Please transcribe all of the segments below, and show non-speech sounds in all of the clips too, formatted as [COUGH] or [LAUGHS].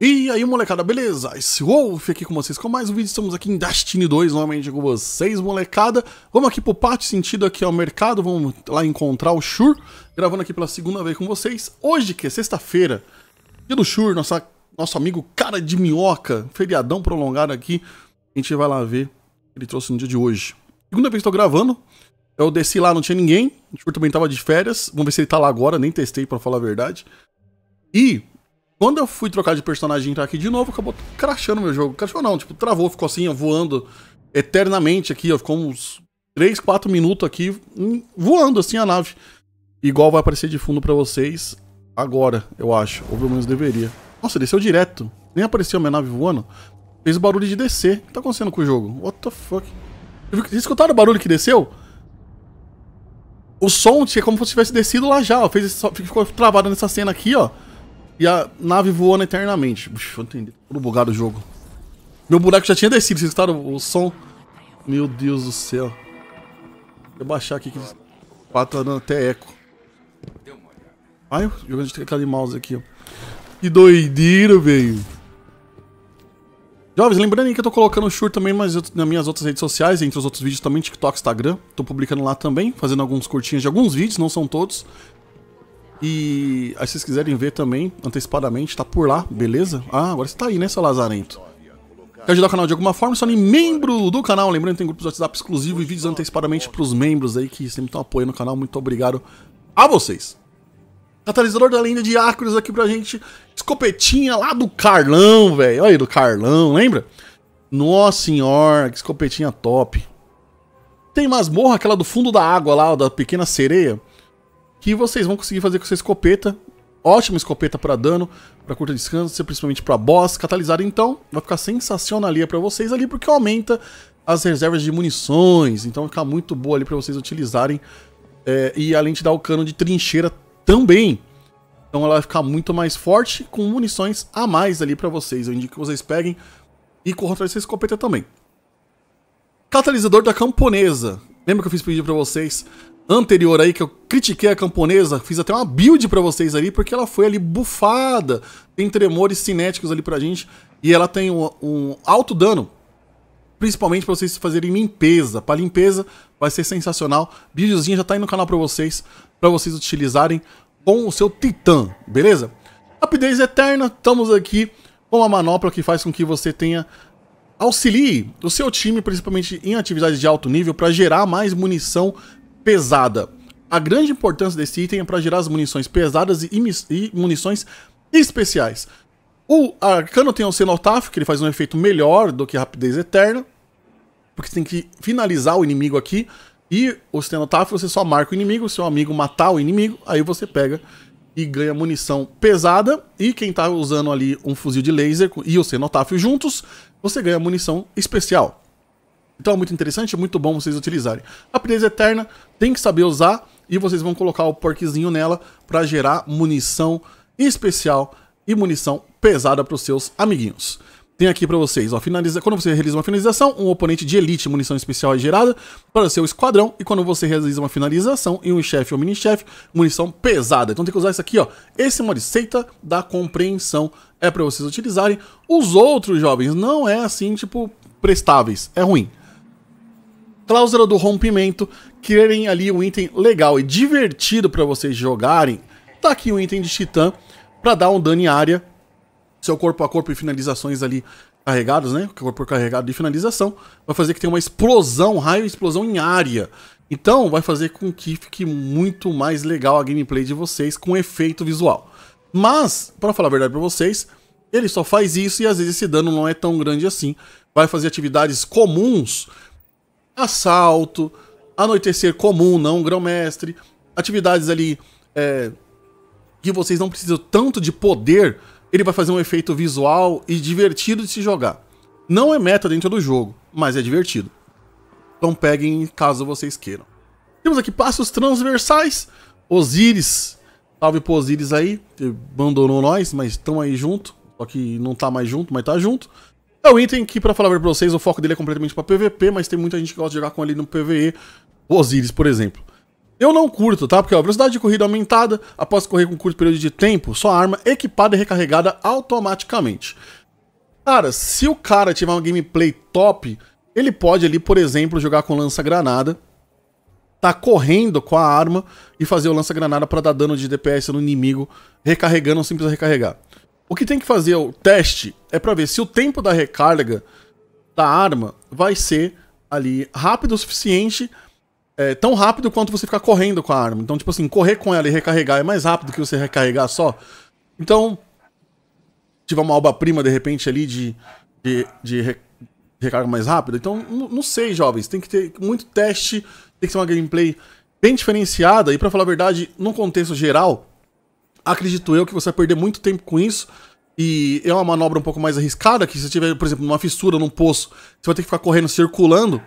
E aí molecada, beleza? Esse Wolf aqui com vocês com mais um vídeo, estamos aqui em Destiny 2 novamente com vocês molecada Vamos aqui pro pátio sentido aqui ao mercado, vamos lá encontrar o Shur Gravando aqui pela segunda vez com vocês Hoje que é sexta-feira, dia do Shur, nossa, nosso amigo cara de minhoca Feriadão prolongado aqui, a gente vai lá ver o que ele trouxe no dia de hoje Segunda vez que estou gravando, eu desci lá, não tinha ninguém O Shur também tava de férias, vamos ver se ele tá lá agora, nem testei pra falar a verdade E quando eu fui trocar de personagem e entrar aqui de novo, acabou crashando meu jogo. Crashou não, tipo, travou, ficou assim, voando eternamente aqui, ó. Ficou uns 3, 4 minutos aqui, hum, voando assim a nave. Igual vai aparecer de fundo pra vocês agora, eu acho. Ou pelo menos deveria. Nossa, desceu direto. Nem apareceu a minha nave voando. Fez barulho de descer. O que tá acontecendo com o jogo? What the fuck? Vocês escutaram o barulho que desceu? O som tinha como se tivesse descido lá já, ó. Fez, ficou travado nessa cena aqui, ó. E a nave voando eternamente. Puxa, eu entendi. Tudo bugado o jogo. Meu buraco já tinha descido, vocês escutaram o som? Meu Deus do céu. Deixa eu baixar aqui que pato dando até eco. Ai, jogando de teclado de mouse aqui, ó. Que doideira, velho. Jovens, lembrando que eu tô colocando o Shure também mas eu, nas minhas outras redes sociais, entre os outros vídeos também, TikTok, Instagram. Tô publicando lá também, fazendo alguns curtinhos de alguns vídeos, não são todos. E aí, se vocês quiserem ver também, antecipadamente, tá por lá, beleza? Ah, agora você tá aí, né, seu Lazarento? Quer ajudar o canal de alguma forma? Só nem membro do canal. Lembrando que tem grupos de WhatsApp exclusivo e vídeos antecipadamente para os membros aí que sempre estão apoiando o canal. Muito obrigado a vocês. Catalisador da lenda de Acros aqui pra gente. Escopetinha lá do Carlão, velho. Olha aí, do Carlão, lembra? Nossa senhora, que escopetinha top. Tem masmorra, aquela do fundo da água lá, da pequena sereia que vocês vão conseguir fazer com essa escopeta. Ótima escopeta para dano, para curta distância, principalmente para boss. Catalisado então vai ficar sensacionalia para vocês ali, porque aumenta as reservas de munições. Então vai ficar muito boa ali para vocês utilizarem. É, e além de dar o cano de trincheira também. Então ela vai ficar muito mais forte, com munições a mais ali para vocês. Eu indico que vocês peguem e corram atrás dessa escopeta também. Catalisador da camponesa. Lembra que eu fiz pedido para vocês anterior aí que eu critiquei a camponesa, fiz até uma build para vocês ali, porque ela foi ali bufada, tem tremores cinéticos ali pra gente, e ela tem um, um alto dano, principalmente para vocês fazerem limpeza. Para limpeza vai ser sensacional. Vídeozinho já tá aí no canal para vocês, para vocês utilizarem com o seu Titã, beleza? Rapidez eterna, estamos aqui com a manopla que faz com que você tenha auxilie o seu time, principalmente em atividades de alto nível, para gerar mais munição pesada. A grande importância desse item é para gerar as munições pesadas e, e munições especiais. O Arcano tem o Cenotaf, que ele faz um efeito melhor do que a Rapidez Eterna, porque você tem que finalizar o inimigo aqui, e o Cenotaf você só marca o inimigo, seu amigo matar o inimigo, aí você pega e ganha munição pesada, e quem tá usando ali um fuzil de laser e o Cenotaf juntos, você ganha munição especial. Então é muito interessante, é muito bom vocês utilizarem. A Rapidez Eterna, tem que saber usar e vocês vão colocar o porquezinho nela para gerar munição especial e munição pesada para os seus amiguinhos. Tem aqui para vocês, ó, finaliza... quando você realiza uma finalização, um oponente de elite munição especial é gerada para o seu esquadrão, e quando você realiza uma finalização em um chefe ou mini-chefe, munição pesada. Então tem que usar isso aqui, ó. Esse é uma receita da compreensão, é para vocês utilizarem. Os outros, jovens, não é assim, tipo, prestáveis, é ruim cláusula do rompimento, querem ali um item legal e divertido para vocês jogarem, tá aqui um item de titã para dar um dano em área, seu corpo a corpo e finalizações ali carregados, né? Corpo carregado de finalização, vai fazer que tenha uma explosão, raio explosão em área. Então, vai fazer com que fique muito mais legal a gameplay de vocês com efeito visual. Mas, para falar a verdade para vocês, ele só faz isso e às vezes esse dano não é tão grande assim. Vai fazer atividades comuns assalto, anoitecer comum, não grão-mestre, atividades ali é, que vocês não precisam tanto de poder, ele vai fazer um efeito visual e divertido de se jogar. Não é meta dentro do jogo, mas é divertido. Então peguem caso vocês queiram. Temos aqui passos transversais. Osiris, salve pro Osiris aí, abandonou nós, mas estão aí junto. Só que não tá mais junto, mas tá junto. É um item que, pra falar pra vocês, o foco dele é completamente pra PVP, mas tem muita gente que gosta de jogar com ele no PVE. O Osiris, por exemplo. Eu não curto, tá? Porque ó, a velocidade de corrida aumentada, após correr com um curto período de tempo, sua arma equipada é recarregada automaticamente. Cara, se o cara tiver uma gameplay top, ele pode ali, por exemplo, jogar com lança-granada, tá correndo com a arma e fazer o lança-granada para dar dano de DPS no inimigo, recarregando ou simples recarregar. O que tem que fazer o teste é para ver se o tempo da recarga da arma vai ser ali rápido o suficiente, é, tão rápido quanto você ficar correndo com a arma. Então, tipo assim, correr com ela e recarregar é mais rápido que você recarregar só. Então, tiver uma alba-prima de repente ali de, de, de recarga mais rápida. Então, não sei, jovens. Tem que ter muito teste, tem que ser uma gameplay bem diferenciada. E para falar a verdade, num contexto geral, acredito eu que você vai perder muito tempo com isso. E é uma manobra um pouco mais arriscada, que se tiver, por exemplo, numa fissura num poço, você vai ter que ficar correndo, circulando.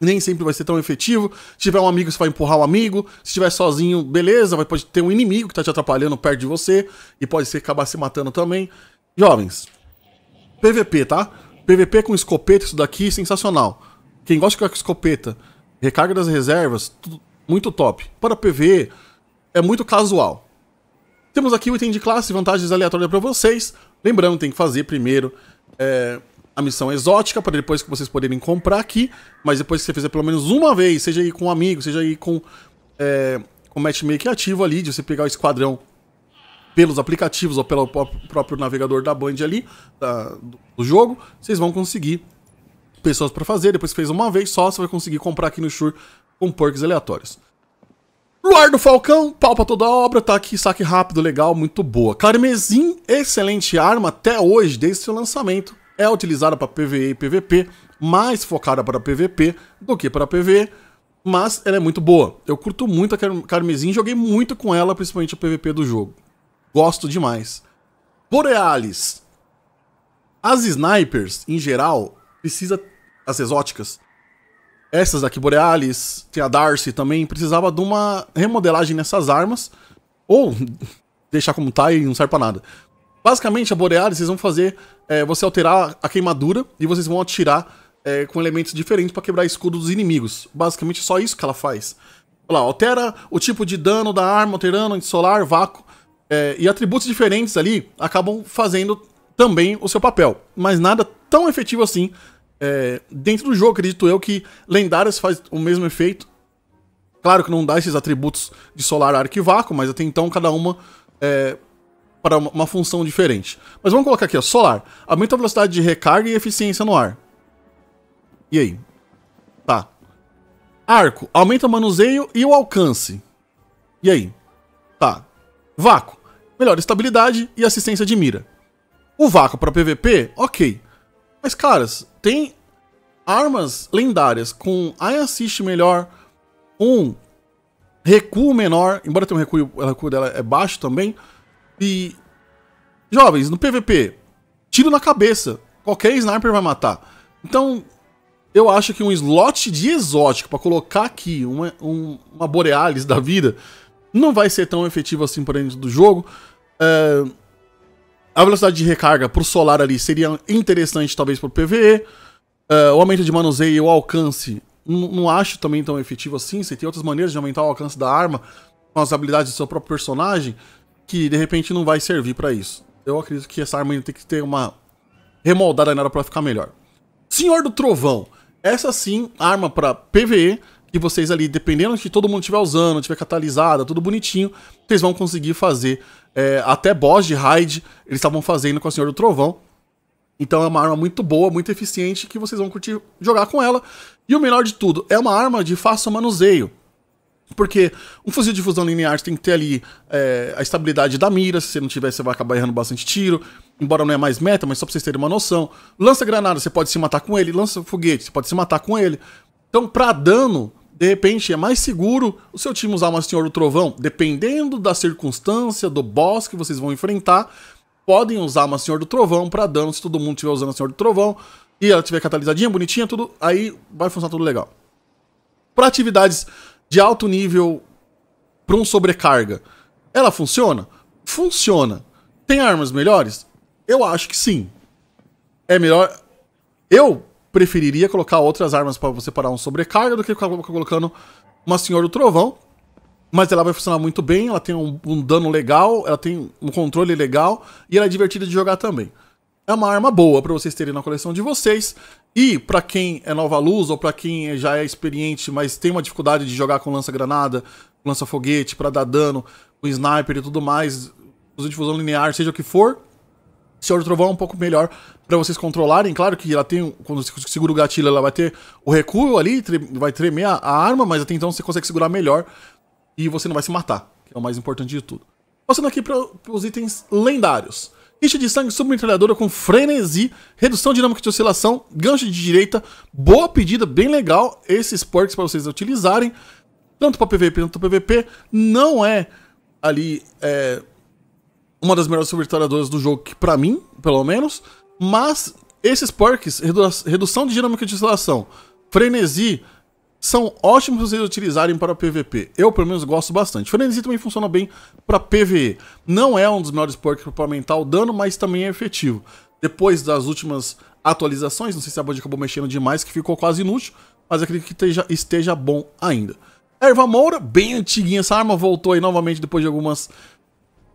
Nem sempre vai ser tão efetivo. Se tiver um amigo, você vai empurrar o um amigo. Se estiver sozinho, beleza, vai pode ter um inimigo que tá te atrapalhando perto de você. E pode ser acabar se matando também. Jovens, PVP, tá? PVP com escopeta, isso daqui, sensacional. Quem gosta de ficar com escopeta, recarga das reservas, tudo, muito top. Para PV, é muito casual. Temos aqui o item de classe, vantagens aleatórias para vocês. Lembrando, tem que fazer primeiro é, a missão exótica, para depois que vocês poderem comprar aqui. Mas depois que você fizer pelo menos uma vez, seja aí com um amigo, seja aí com é, o matchmaking ativo ali, de você pegar o esquadrão pelos aplicativos ou pelo próprio navegador da Band ali, da, do jogo, vocês vão conseguir pessoas para fazer. Depois que fez uma vez só, você vai conseguir comprar aqui no Shure com perks aleatórios. Luar do Falcão, palpa toda a obra, tá aqui, saque rápido, legal, muito boa. Carmesim, excelente arma até hoje, desde seu lançamento. É utilizada para PvE e PvP, mais focada para PvP do que para PvE, mas ela é muito boa. Eu curto muito a Carmesim, joguei muito com ela, principalmente o PvP do jogo. Gosto demais. Borealis. As snipers, em geral, precisa. As exóticas essas aqui Borealis, tem a Darcy também, precisava de uma remodelagem nessas armas. Ou [LAUGHS] deixar como tá e não serve pra nada. Basicamente, a Borealis, vocês vão fazer... É, você alterar a queimadura e vocês vão atirar é, com elementos diferentes para quebrar escudo dos inimigos. Basicamente, é só isso que ela faz. Olha lá, altera o tipo de dano da arma, alterando solar, vácuo. É, e atributos diferentes ali acabam fazendo também o seu papel. Mas nada tão efetivo assim é, dentro do jogo, acredito eu que lendárias faz o mesmo efeito. Claro que não dá esses atributos de solar, arco e vácuo, mas até então cada uma é, para uma função diferente. Mas vamos colocar aqui, ó, solar. Aumenta a velocidade de recarga e eficiência no ar. E aí? Tá. Arco. Aumenta o manuseio e o alcance. E aí? Tá. Vácuo. Melhora estabilidade e assistência de mira. O vácuo para PVP, ok. Mas, caras, tem armas lendárias com eye assist melhor, um recuo menor, embora tenha um recuo, o recuo dela é baixo também. E. Jovens, no PVP, tiro na cabeça. Qualquer sniper vai matar. Então, eu acho que um slot de exótico para colocar aqui uma, um, uma Borealis da vida não vai ser tão efetivo assim para dentro do jogo. Uh, a velocidade de recarga pro solar ali seria interessante, talvez, pro PVE. Uh, eh, o aumento de manuseio e o alcance, não acho também tão efetivo assim. Você tem outras maneiras de aumentar o alcance da arma com as habilidades do seu próprio personagem, que de repente não vai servir para isso. Eu acredito que essa arma ainda tem que ter uma remoldada nela para ficar melhor. Senhor do Trovão. Essa sim, arma para PVE e vocês ali, dependendo que todo mundo estiver usando, tiver catalisada, tudo bonitinho, vocês vão conseguir fazer é, até boss de raid, eles estavam fazendo com a Senhora do Trovão. Então é uma arma muito boa, muito eficiente, que vocês vão curtir jogar com ela. E o melhor de tudo, é uma arma de fácil manuseio. Porque um fuzil de fusão linear tem que ter ali é, a estabilidade da mira, se você não tiver, você vai acabar errando bastante tiro, embora não é mais meta, mas só pra vocês terem uma noção. Lança granada, você pode se matar com ele, lança foguete, você pode se matar com ele. Então, pra dano, de repente é mais seguro o seu time usar uma Senhora do Trovão, dependendo da circunstância, do boss que vocês vão enfrentar. Podem usar uma Senhora do Trovão para dano se todo mundo estiver usando a Senhora do Trovão e ela estiver catalisadinha, bonitinha, tudo, aí vai funcionar tudo legal. Para atividades de alto nível, para um sobrecarga, ela funciona? Funciona. Tem armas melhores? Eu acho que sim. É melhor. Eu preferiria colocar outras armas para você parar um sobrecarga do que ficar colocando uma Senhora do Trovão. Mas ela vai funcionar muito bem, ela tem um, um, dano legal, ela tem um controle legal e ela é divertida de jogar também. É uma arma boa para vocês terem na coleção de vocês. E para quem é nova luz ou para quem é, já é experiente, mas tem uma dificuldade de jogar com lança-granada, lança-foguete para dar dano, com sniper e tudo mais, uso difusão linear, seja o que for, Senhor do Trovão é um pouco melhor para vocês controlarem. Claro que ela tem, quando você segura o gatilho, ela vai ter o recuo ali, vai tremer a, a arma, mas até então você consegue segurar melhor e você não vai se matar, que é o mais importante de tudo. Passando aqui para os itens lendários. Kit de sangue submetralhadora com frenesi, redução dinâmica de oscilação, gancho de direita, boa pedida, bem legal esses perks para vocês utilizarem, tanto para PVP quanto para PVP. Não é ali é, uma das melhores submetralhadoras do jogo, que para mim, pelo menos. Mas esses perks, redução de dinâmica de instalação, frenesi, são ótimos vocês utilizarem para PVP. Eu, pelo menos, gosto bastante. Frenesi também funciona bem para PVE. Não é um dos melhores perks para aumentar o dano, mas também é efetivo. Depois das últimas atualizações, não sei se a Band acabou mexendo demais, que ficou quase inútil, mas acredito que esteja, esteja bom ainda. Erva Moura, bem antiguinha essa arma, voltou aí novamente depois de algumas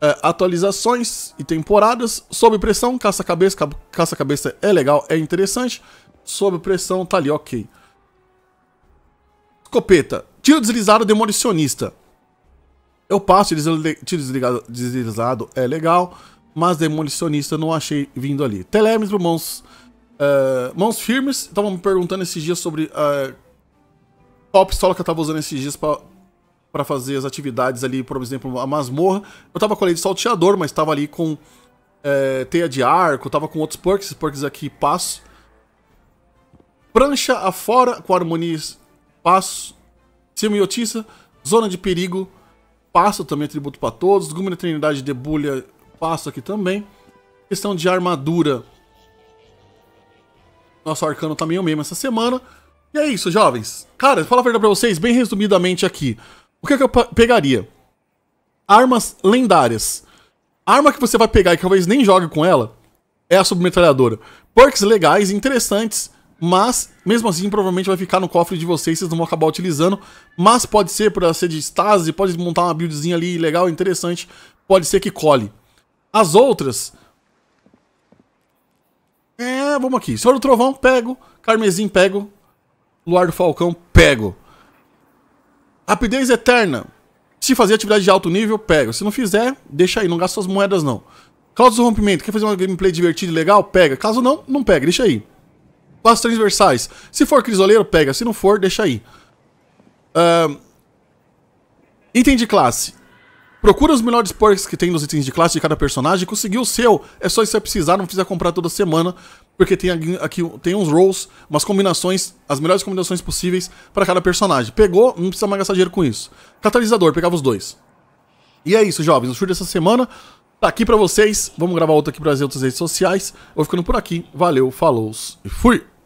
é, atualizações e temporadas. Sob pressão, caça-cabeça. Caça-cabeça é legal, é interessante. Sob pressão, tá ali, ok. Escopeta. Tiro deslizado demolicionista. Eu passo, tiro desligado, deslizado é legal. Mas demolicionista não achei vindo ali. Telêmetro, mãos, uh, mãos firmes. Estavam me perguntando esses dias sobre uh, qual pistola que eu tava usando esses dias pra, para fazer as atividades ali, por exemplo, a masmorra. Eu tava com a lei de salteador, mas tava ali com é, teia de arco, tava com outros perks, perks aqui, passo. Prancha afora com harmonias, passo. Semiotiça, zona de perigo, passo também, atributo para todos. Gume da Trinidade, Bulha, passo aqui também. Questão de armadura. Nosso arcano tá meio mesmo essa semana. E é isso, jovens. Cara, fala a verdade pra vocês, bem resumidamente aqui. O que, é que eu pegaria? Armas lendárias. A arma que você vai pegar e que talvez nem jogue com ela é a submetralhadora. Perks legais, interessantes, mas mesmo assim provavelmente vai ficar no cofre de vocês, vocês não vão acabar utilizando. Mas pode ser por ser de estase, pode montar uma buildzinha ali legal, interessante, pode ser que cole. As outras. É, vamos aqui. Senhor do Trovão, pego. Carmesim, pego. Luar do Falcão, pego. Rapidez eterna. Se fazer atividade de alto nível, pega. Se não fizer, deixa aí, não gasta suas moedas não. Causa do rompimento. Quer fazer uma gameplay divertida e legal? Pega. Caso não, não pega, deixa aí. Passos transversais. Se for crisoleiro, pega. Se não for, deixa aí. Uh, item de classe. Procura os melhores perks que tem nos itens de classe de cada personagem. Conseguiu o seu. É só isso que você precisar. Não precisa comprar toda semana. Porque tem aqui tem uns rolls, umas combinações, as melhores combinações possíveis para cada personagem. Pegou, não precisa mais gastar dinheiro com isso. Catalisador, pegava os dois. E é isso, jovens. O show dessa semana tá aqui para vocês. Vamos gravar outro aqui para as outras redes sociais. Eu vou ficando por aqui. Valeu, falou e fui!